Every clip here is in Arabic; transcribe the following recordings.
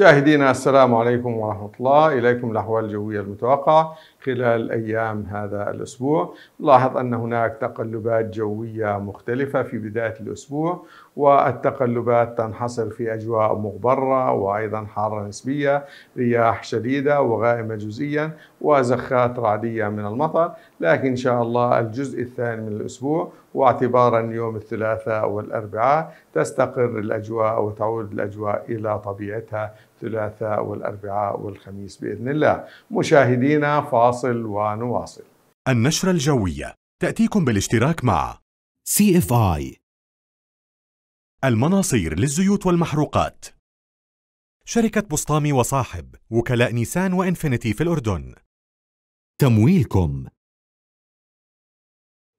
مشاهدينا السلام عليكم ورحمة الله إليكم الأحوال الجوية المتوقعة خلال أيام هذا الأسبوع نلاحظ أن هناك تقلبات جوية مختلفة في بداية الأسبوع والتقلبات تنحصر في أجواء مغبرة وأيضا حارة نسبية رياح شديدة وغائمة جزئيا وزخات رعدية من المطر لكن إن شاء الله الجزء الثاني من الأسبوع واعتبارا يوم الثلاثاء والأربعاء تستقر الأجواء وتعود الأجواء إلى طبيعتها الثلاثاء والأربعاء والخميس بإذن الله مشاهدينا فاصل ونواصل النشرة الجوية تأتيكم بالاشتراك مع سي اف اي المناصير للزيوت والمحروقات شركة بسطامي وصاحب وكلاء نيسان وإنفينيتي في الأردن تمويلكم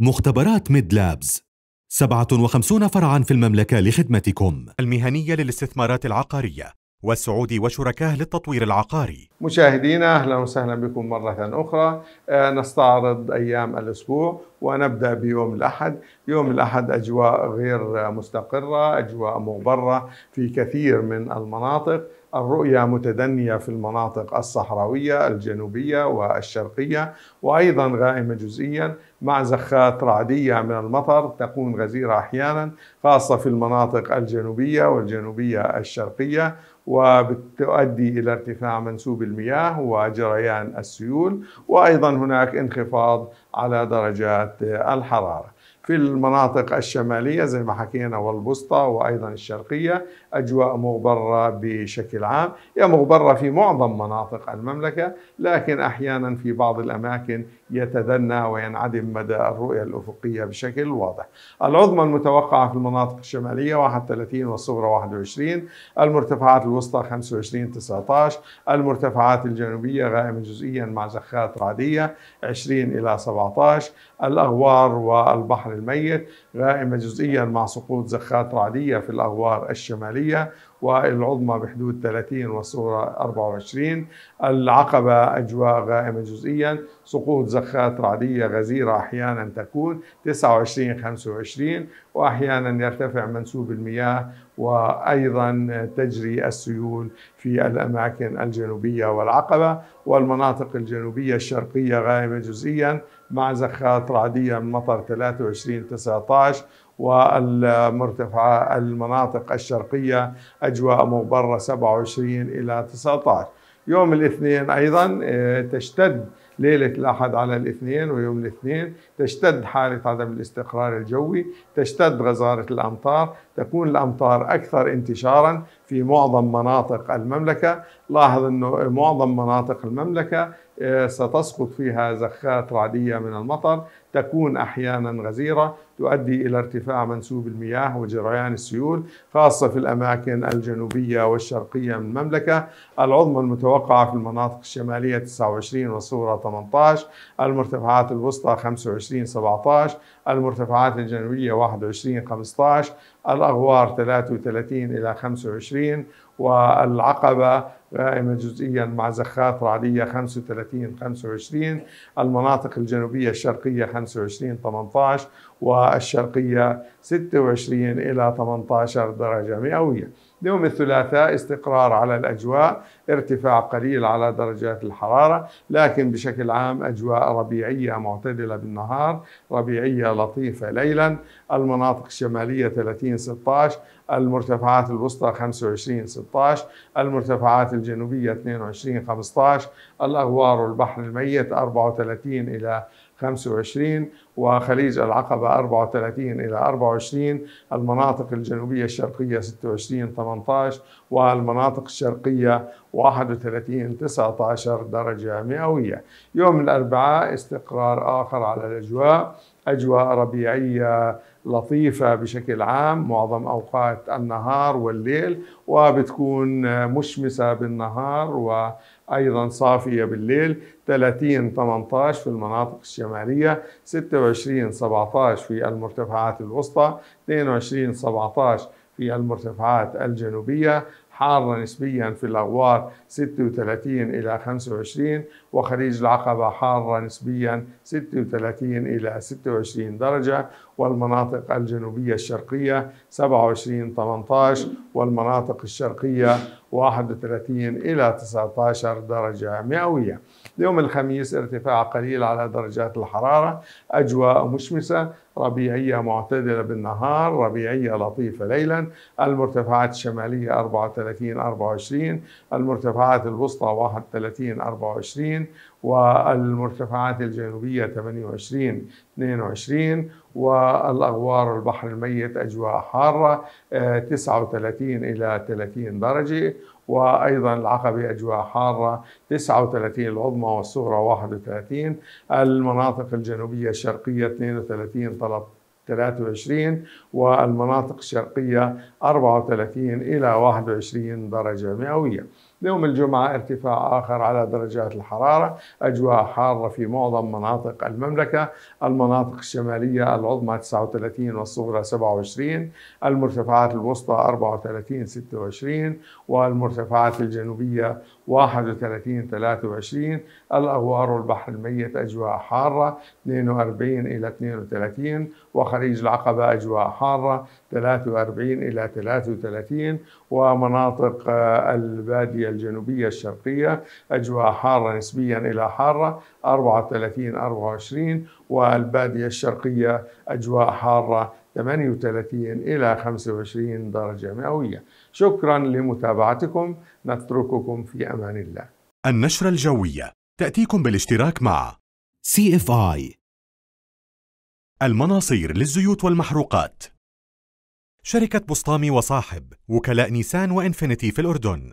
مختبرات ميد لابز 57 فرعا في المملكة لخدمتكم المهنية للاستثمارات العقارية والسعودي وشركاه للتطوير العقاري مشاهدينا أهلا وسهلا بكم مرة أخرى آه، نستعرض أيام الأسبوع ونبدأ بيوم الأحد يوم الأحد أجواء غير مستقرة أجواء مغبرة في كثير من المناطق الرؤية متدنية في المناطق الصحراوية الجنوبية والشرقية وأيضا غائمة جزئيا مع زخات رعدية من المطر تكون غزيرة أحيانا خاصة في المناطق الجنوبية والجنوبية الشرقية وبتؤدي إلى ارتفاع منسوب المياه وجريان السيول وأيضا هناك انخفاض على درجات الحرارة في المناطق الشمالية زي ما حكينا والبسطة وأيضا الشرقية أجواء مغبرة بشكل عام هي مغبرة في معظم مناطق المملكة لكن أحيانا في بعض الأماكن يتدنى وينعدم مدى الرؤية الأفقية بشكل واضح العظمى المتوقعة في المناطق الشمالية 31 والصغرى 21 المرتفعات الوسطى 25 19 المرتفعات الجنوبية غائمة جزئيا مع زخات رعدية 20 إلى 17 الأغوار والبحر الميت غائمة جزئيا مع سقوط زخات رعدية في الأغوار الشمالية والعظمى بحدود 30 والصغرى 24 العقبة أجواء غائمة جزئيا سقوط زخات رعدية غزيرة أحيانا تكون 29 25 وأحيانا يرتفع منسوب المياه وأيضا تجري السيول في الأماكن الجنوبية والعقبة والمناطق الجنوبية الشرقية غائمة جزئيا مع زخات رعدية من مطر 23 19 19 والمرتفعة المناطق الشرقية أجواء مغبرة 27 إلى 19 يوم الاثنين أيضا آه، تشتد ليلة الأحد على الاثنين ويوم الاثنين تشتد حالة عدم الاستقرار الجوي تشتد غزارة الأمطار تكون الأمطار أكثر انتشارا في معظم مناطق المملكة لاحظ أنه معظم مناطق المملكة آه، ستسقط فيها زخات رعدية من المطر تكون أحيانا غزيرة تؤدي إلى ارتفاع منسوب المياه وجريان السيول خاصة في الأماكن الجنوبية والشرقية من المملكة العظمى المتوقعة في المناطق الشمالية 29 والصورة 18 المرتفعات الوسطى 25 17 المرتفعات الجنوبية 21 15 الأغوار 33 إلى 25 والعقبة قائمة جزئيا مع زخات رعدية 35 25 المناطق الجنوبية الشرقية 25 18 والشرقية 26 إلى 18 درجة مئوية يوم الثلاثاء استقرار على الأجواء ارتفاع قليل على درجات الحرارة لكن بشكل عام أجواء ربيعية معتدلة بالنهار ربيعية لطيفة ليلا المناطق الشمالية 30 16 المرتفعات الوسطى 25 16 المرتفعات الجنوبية 22 15 الأغوار والبحر الميت 34 إلى 25 وخليج العقبة 34 إلى 24 المناطق الجنوبية الشرقية 26 18 والمناطق الشرقية 31 19 درجة مئوية يوم الأربعاء استقرار آخر على الأجواء أجواء ربيعية لطيفة بشكل عام معظم أوقات النهار والليل وبتكون مشمسة بالنهار وأيضا صافية بالليل 30 18 في المناطق الشمالية 26 21 17 في المرتفعات الوسطى 22 17 في المرتفعات الجنوبية حارة نسبيا في الأغوار 36 إلى 25 وخليج العقبة حارة نسبيا 36 إلى 26 درجة والمناطق الجنوبية الشرقية 27 18 والمناطق الشرقية 31 إلى 19 درجة مئوية يوم الخميس ارتفاع قليل على درجات الحرارة أجواء مشمسة ربيعية معتدلة بالنهار ربيعية لطيفة ليلا المرتفعات الشمالية 34 24 المرتفعات الوسطى 31 24 والمرتفعات الجنوبية 28 22 والأغوار البحر الميت أجواء حارة 39 آه، إلى 30 درجة وأيضا العقبة أجواء حارة 39 العظمى والصغرى 31 المناطق الجنوبية الشرقية 32 13 23 والمناطق الشرقية 34 إلى 21 درجة مئوية يوم الجمعة ارتفاع آخر على درجات الحرارة أجواء حارة في معظم مناطق المملكة المناطق الشمالية العظمى 39 والصغرى 27 المرتفعات الوسطى 34 26 والمرتفعات الجنوبية 31 23 الأغوار والبحر الميت أجواء حارة 42 إلى 32 وخليج العقبة أجواء حارة 43 إلى 33 ومناطق آه، البادية الجنوبية الشرقية أجواء حارة نسبيا إلى حارة 34 24 والبادية الشرقية أجواء حارة 38 إلى 25 درجة مئوية شكرا لمتابعتكم نترككم في أمان الله النشرة الجوية تأتيكم بالاشتراك مع CFI المناصير للزيوت والمحروقات شركة بسطامي وصاحب وكلاء نيسان وإنفينيتي في الأردن